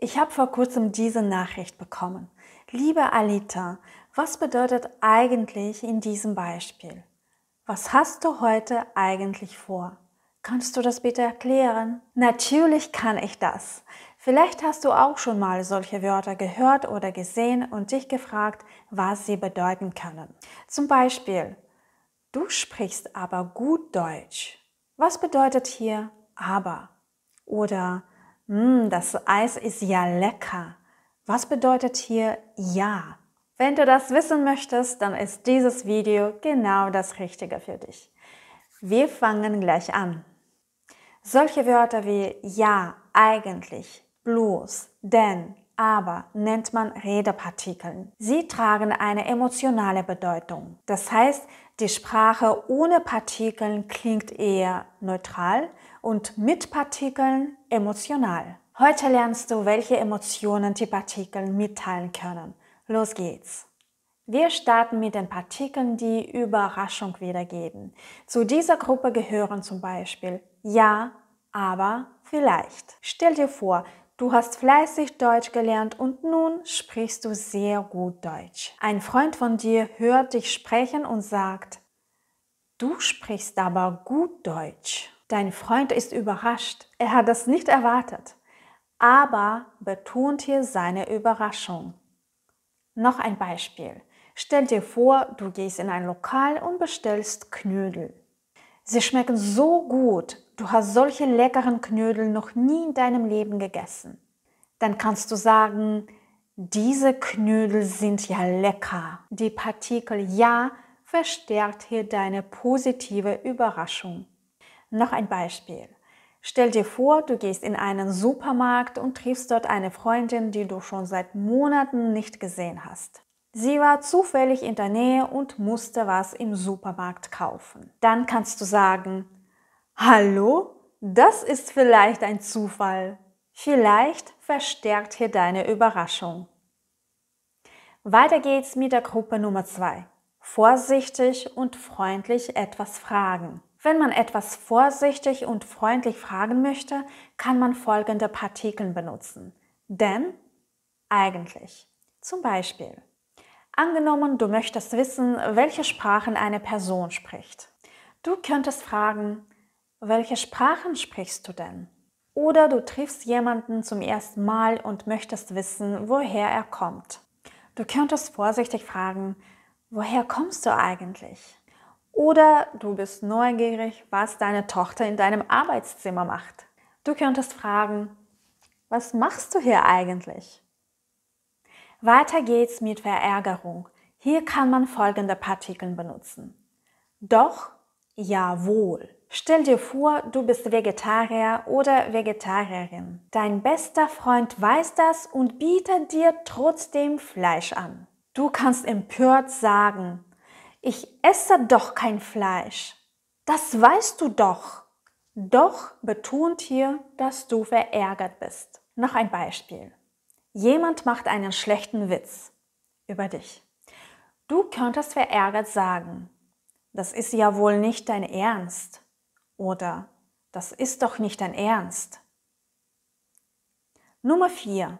Ich habe vor kurzem diese Nachricht bekommen. Liebe Alita, was bedeutet eigentlich in diesem Beispiel? Was hast du heute eigentlich vor? Kannst du das bitte erklären? Natürlich kann ich das. Vielleicht hast du auch schon mal solche Wörter gehört oder gesehen und dich gefragt, was sie bedeuten können. Zum Beispiel, du sprichst aber gut Deutsch. Was bedeutet hier aber? Oder Mm, das Eis ist ja lecker. Was bedeutet hier ja? Wenn du das wissen möchtest, dann ist dieses Video genau das Richtige für dich. Wir fangen gleich an. Solche Wörter wie ja, eigentlich, bloß, denn, aber nennt man Redepartikeln. Sie tragen eine emotionale Bedeutung. Das heißt, die Sprache ohne Partikeln klingt eher neutral und mit Partikeln emotional. Heute lernst du, welche Emotionen die Partikel mitteilen können. Los geht's! Wir starten mit den Partikeln, die Überraschung wiedergeben. Zu dieser Gruppe gehören zum Beispiel ja, aber, vielleicht. Stell dir vor, Du hast fleißig Deutsch gelernt und nun sprichst du sehr gut Deutsch. Ein Freund von dir hört dich sprechen und sagt, du sprichst aber gut Deutsch. Dein Freund ist überrascht. Er hat das nicht erwartet, aber betont hier seine Überraschung. Noch ein Beispiel. Stell dir vor, du gehst in ein Lokal und bestellst Knödel. Sie schmecken so gut. Du hast solche leckeren Knödel noch nie in deinem Leben gegessen. Dann kannst du sagen, diese Knödel sind ja lecker. Die Partikel ja verstärkt hier deine positive Überraschung. Noch ein Beispiel. Stell dir vor, du gehst in einen Supermarkt und triffst dort eine Freundin, die du schon seit Monaten nicht gesehen hast. Sie war zufällig in der Nähe und musste was im Supermarkt kaufen. Dann kannst du sagen, hallo, das ist vielleicht ein Zufall. Vielleicht verstärkt hier deine Überraschung. Weiter geht's mit der Gruppe Nummer zwei. Vorsichtig und freundlich etwas fragen. Wenn man etwas vorsichtig und freundlich fragen möchte, kann man folgende Partikel benutzen. Denn, eigentlich. Zum Beispiel, Angenommen, du möchtest wissen, welche Sprachen eine Person spricht. Du könntest fragen, welche Sprachen sprichst du denn? Oder du triffst jemanden zum ersten Mal und möchtest wissen, woher er kommt. Du könntest vorsichtig fragen, woher kommst du eigentlich? Oder du bist neugierig, was deine Tochter in deinem Arbeitszimmer macht. Du könntest fragen, was machst du hier eigentlich? Weiter geht's mit Verärgerung. Hier kann man folgende Partikel benutzen. Doch, jawohl. Stell dir vor, du bist Vegetarier oder Vegetarierin. Dein bester Freund weiß das und bietet dir trotzdem Fleisch an. Du kannst empört sagen, ich esse doch kein Fleisch. Das weißt du doch. Doch betont hier, dass du verärgert bist. Noch ein Beispiel. Jemand macht einen schlechten Witz über dich. Du könntest verärgert sagen, das ist ja wohl nicht dein Ernst oder das ist doch nicht dein Ernst. Nummer 4.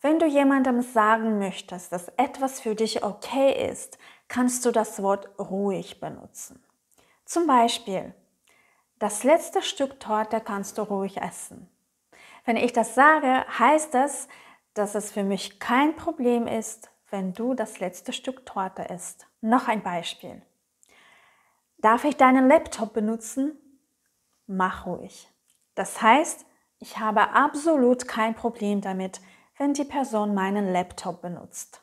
Wenn du jemandem sagen möchtest, dass etwas für dich okay ist, kannst du das Wort ruhig benutzen. Zum Beispiel, das letzte Stück Torte kannst du ruhig essen. Wenn ich das sage, heißt das, dass es für mich kein Problem ist, wenn du das letzte Stück Torte isst. Noch ein Beispiel. Darf ich deinen Laptop benutzen? Mach ruhig. Das heißt, ich habe absolut kein Problem damit, wenn die Person meinen Laptop benutzt.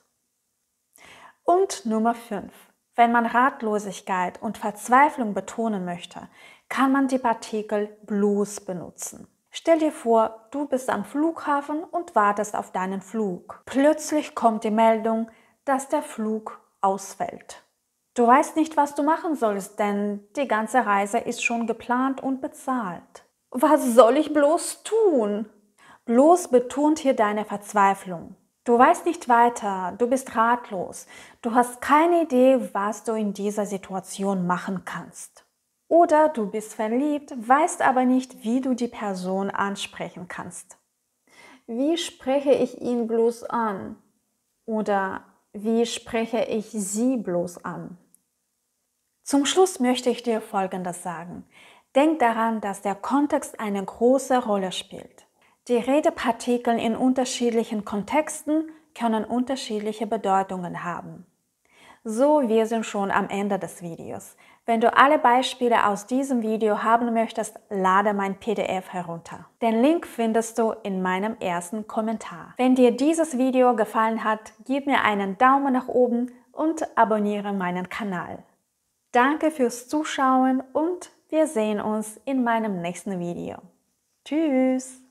Und Nummer 5. Wenn man Ratlosigkeit und Verzweiflung betonen möchte, kann man die Partikel bloß benutzen. Stell dir vor, du bist am Flughafen und wartest auf deinen Flug. Plötzlich kommt die Meldung, dass der Flug ausfällt. Du weißt nicht, was du machen sollst, denn die ganze Reise ist schon geplant und bezahlt. Was soll ich bloß tun? Bloß betont hier deine Verzweiflung. Du weißt nicht weiter, du bist ratlos, du hast keine Idee, was du in dieser Situation machen kannst. Oder du bist verliebt, weißt aber nicht, wie du die Person ansprechen kannst. Wie spreche ich ihn bloß an? Oder wie spreche ich sie bloß an? Zum Schluss möchte ich dir Folgendes sagen. Denk daran, dass der Kontext eine große Rolle spielt. Die Redepartikel in unterschiedlichen Kontexten können unterschiedliche Bedeutungen haben. So, wir sind schon am Ende des Videos. Wenn du alle Beispiele aus diesem Video haben möchtest, lade mein PDF herunter. Den Link findest du in meinem ersten Kommentar. Wenn dir dieses Video gefallen hat, gib mir einen Daumen nach oben und abonniere meinen Kanal. Danke fürs Zuschauen und wir sehen uns in meinem nächsten Video. Tschüss!